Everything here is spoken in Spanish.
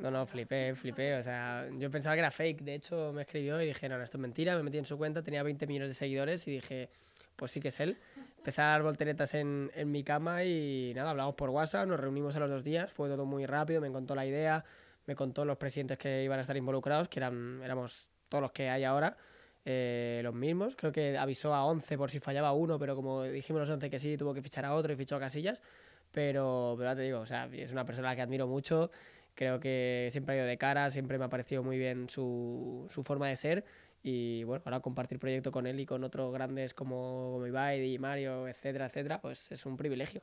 No, no, flipé, flipé. O sea, yo pensaba que era fake. De hecho, me escribió y dije, no, esto es mentira. Me metí en su cuenta, tenía 20 millones de seguidores y dije, pues sí que es él. Empecé a dar volteretas en, en mi cama y nada, hablamos por WhatsApp, nos reunimos a los dos días. Fue todo muy rápido, me contó la idea, me contó los presidentes que iban a estar involucrados, que eran, éramos todos los que hay ahora. Eh, los mismos. Creo que avisó a 11 por si fallaba uno, pero como dijimos los 11 que sí, tuvo que fichar a otro y fichó a Casillas. Pero, pero ya te digo, o sea, es una persona que admiro mucho creo que siempre ha ido de cara, siempre me ha parecido muy bien su, su forma de ser y bueno, ahora compartir proyecto con él y con otros grandes como, como Ibai, y Mario, etcétera, etcétera, pues es un privilegio.